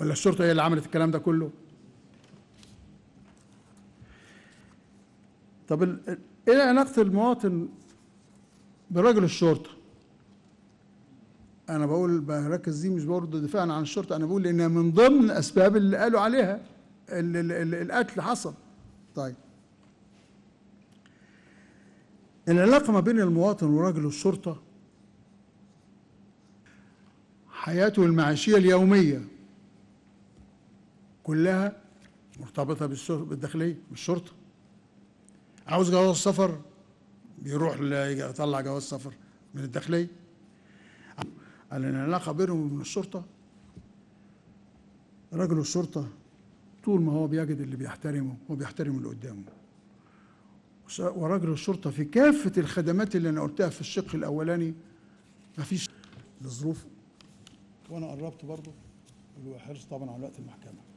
ولا الشرطة هي اللي عملت الكلام ده كله طب ايه علاقة المواطن برجل الشرطة انا بقول بركز دي مش برضه دفاعا عن الشرطة انا بقول ان من ضمن الاسباب اللي قالوا عليها اللي القتل حصل طيب العلاقة ما بين المواطن ورجل الشرطة حياته المعيشية اليومية كلها مرتبطة بالداخلية بالشرطة عاوز جواز سفر بيروح يطلع جواز سفر من الداخلية قال إن العلاقة بينهم وبين الشرطة رجل الشرطة طول ما هو بيجد اللي بيحترمه هو بيحترم اللي قدامه ورجل الشرطة في كافة الخدمات اللي أنا قلتها في الشق الأولاني مفيش لظروفه وأنا قربت برضه اللي هو حرص طبعا على وقت المحكمة